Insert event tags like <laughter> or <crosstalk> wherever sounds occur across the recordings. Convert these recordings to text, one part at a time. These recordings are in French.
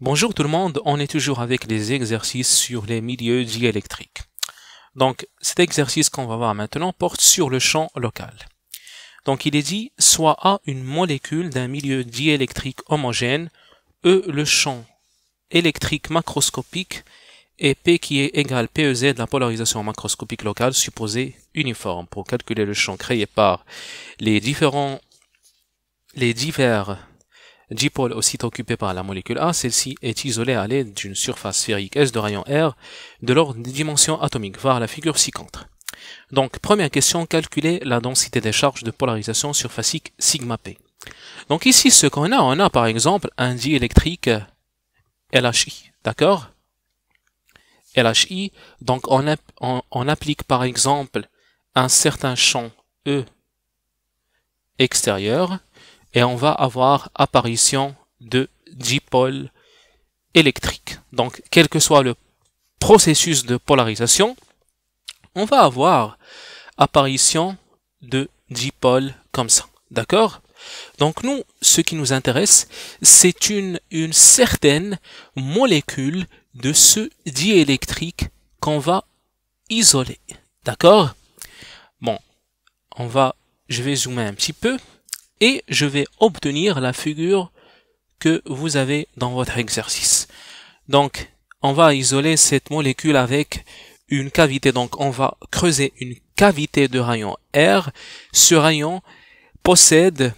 Bonjour tout le monde, on est toujours avec les exercices sur les milieux diélectriques. Donc cet exercice qu'on va voir maintenant porte sur le champ local. Donc il est dit, soit A une molécule d'un milieu diélectrique homogène, E le champ électrique macroscopique et P qui est égal PEZ, la polarisation macroscopique locale supposée uniforme pour calculer le champ créé par les différents les divers Dipôle aussi occupé par la molécule A, celle-ci est isolée à l'aide d'une surface sphérique S de rayon R de l'ordre des dimensions atomiques, voir la figure contre. Donc, première question, calculer la densité des charges de polarisation surfacique sigma P. Donc ici, ce qu'on a, on a par exemple un diélectrique euh, LHI, d'accord LHI, donc on applique par exemple un certain champ E extérieur, et on va avoir apparition de dipôles électriques. Donc, quel que soit le processus de polarisation, on va avoir apparition de dipôles comme ça. D'accord Donc nous, ce qui nous intéresse, c'est une, une certaine molécule de ce diélectrique qu'on va isoler. D'accord Bon, on va, je vais zoomer un petit peu et je vais obtenir la figure que vous avez dans votre exercice. Donc, on va isoler cette molécule avec une cavité. Donc, on va creuser une cavité de rayon R. Ce rayon possède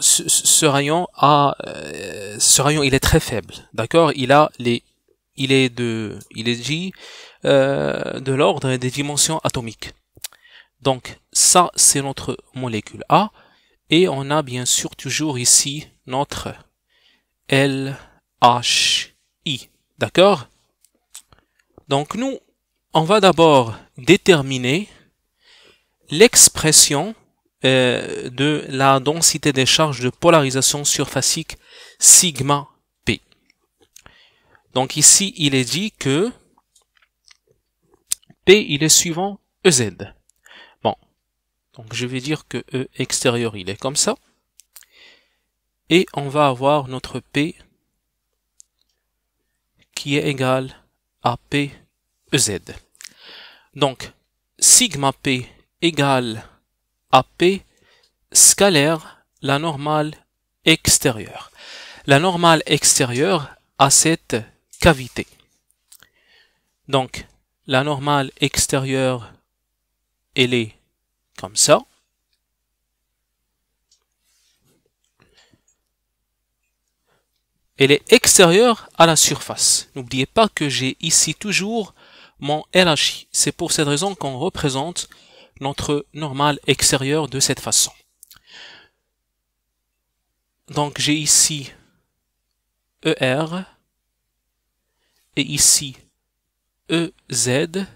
ce, rayon a euh, ce rayon il est très faible d'accord il a les il est de il est dit euh, de l'ordre des dimensions atomiques donc ça c'est notre molécule A et on a bien sûr toujours ici notre LHI. D'accord Donc nous, on va d'abord déterminer l'expression euh, de la densité des charges de polarisation surfacique sigma p. Donc ici, il est dit que p il est suivant ez. Donc je vais dire que E extérieur, il est comme ça. Et on va avoir notre P qui est égal à P e z Donc, sigma P égale à P scalaire la normale extérieure. La normale extérieure à cette cavité. Donc, la normale extérieure, elle est comme ça. Elle est extérieure à la surface. N'oubliez pas que j'ai ici toujours mon LHI. C'est pour cette raison qu'on représente notre normale extérieure de cette façon. Donc j'ai ici ER et ici EZ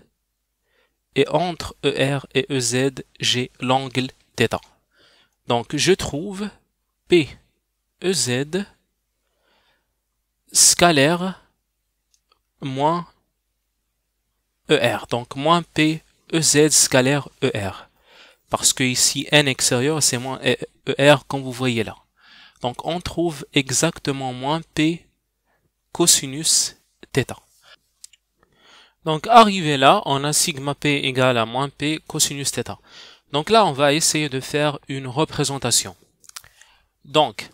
et entre ER et EZ, j'ai l'angle θ. Donc, je trouve P EZ scalaire moins ER. Donc, moins P EZ scalaire ER. Parce que ici, N extérieur, c'est moins ER comme vous voyez là. Donc, on trouve exactement moins P cosinus θ. Donc arrivé là, on a sigma p égale à moins p cosinus theta. Donc là, on va essayer de faire une représentation. Donc,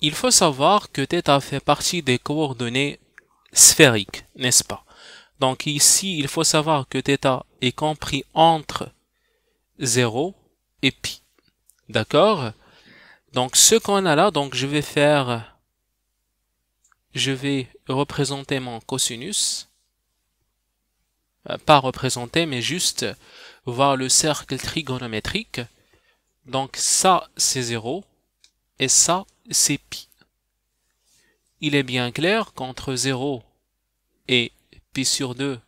il faut savoir que theta fait partie des coordonnées sphériques, n'est-ce pas Donc ici, il faut savoir que theta est compris entre 0 et pi. D'accord Donc ce qu'on a là, donc je vais faire... Je vais représenter mon cosinus euh, pas représenté, mais juste voir le cercle trigonométrique. Donc ça, c'est 0, et ça, c'est pi. Il est bien clair qu'entre 0 et pi sur 2,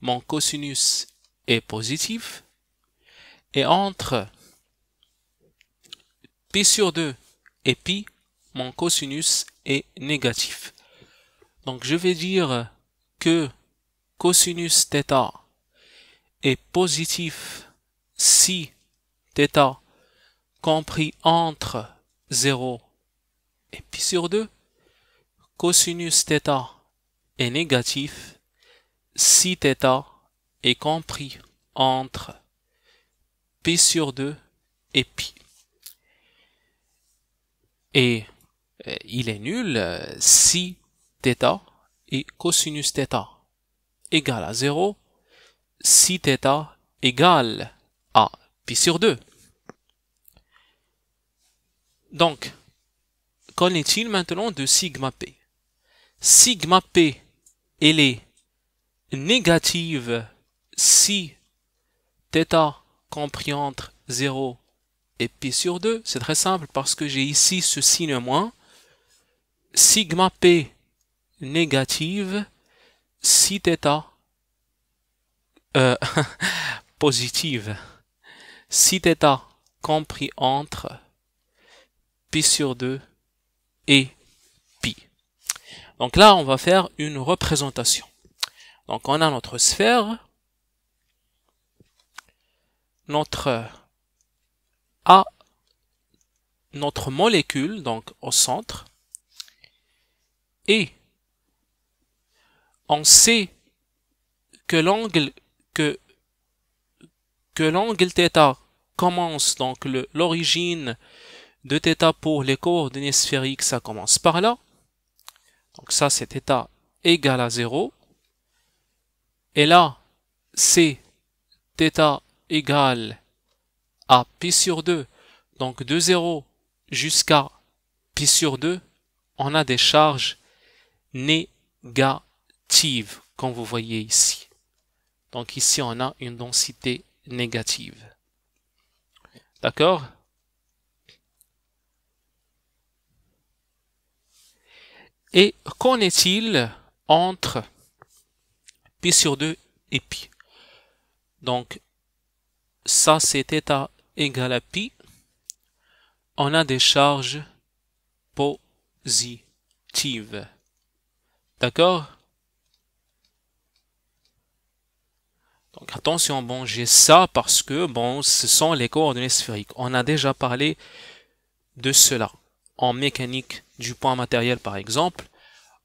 mon cosinus est positif, et entre pi sur 2 et pi, mon cosinus est négatif. Donc je vais dire que cosinus θ est positif si θ compris entre 0 et pi sur 2, cosinus θ est négatif si θ est compris entre pi sur 2 et pi. Et euh, il est nul euh, si θ et cosinus θ égale à 0 si θ égale à π sur 2. Donc, qu'en est-il maintenant de sigma p Sigma p, elle est négative si θ compris entre 0 et π sur 2. C'est très simple parce que j'ai ici ce signe moins. Sigma p négative si θ euh, <laughs> positive, si θ compris entre pi sur 2 et pi. Donc là, on va faire une représentation. Donc on a notre sphère, notre A, notre molécule, donc au centre, et on sait que l'angle que, que l'angle θ commence, donc l'origine de θ pour les coordonnées sphériques, ça commence par là. Donc ça, c'est θ égale à 0. Et là, c'est θ égale à pi sur 2. Donc de 0 jusqu'à π sur 2, on a des charges négatives quand comme vous voyez ici. Donc ici, on a une densité négative. D'accord Et qu'en est-il entre pi sur 2 et pi Donc, ça c'est θ égal à pi. On a des charges positives. D'accord Donc attention, bon, j'ai ça parce que, bon, ce sont les coordonnées sphériques. On a déjà parlé de cela en mécanique du point matériel, par exemple.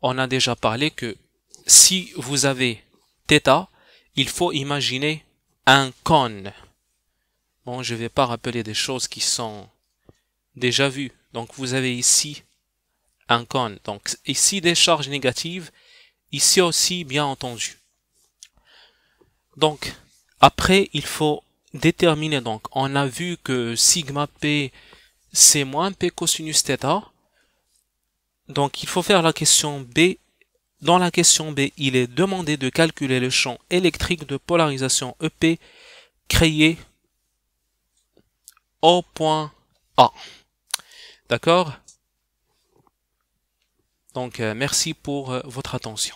On a déjà parlé que si vous avez θ, il faut imaginer un cône. Bon, je ne vais pas rappeler des choses qui sont déjà vues. Donc vous avez ici un cône. Donc ici des charges négatives, ici aussi bien entendu. Donc, après, il faut déterminer. Donc, on a vu que sigma p, c'est moins p cosinus theta Donc, il faut faire la question B. Dans la question B, il est demandé de calculer le champ électrique de polarisation EP créé au point A. D'accord Donc, euh, merci pour euh, votre attention.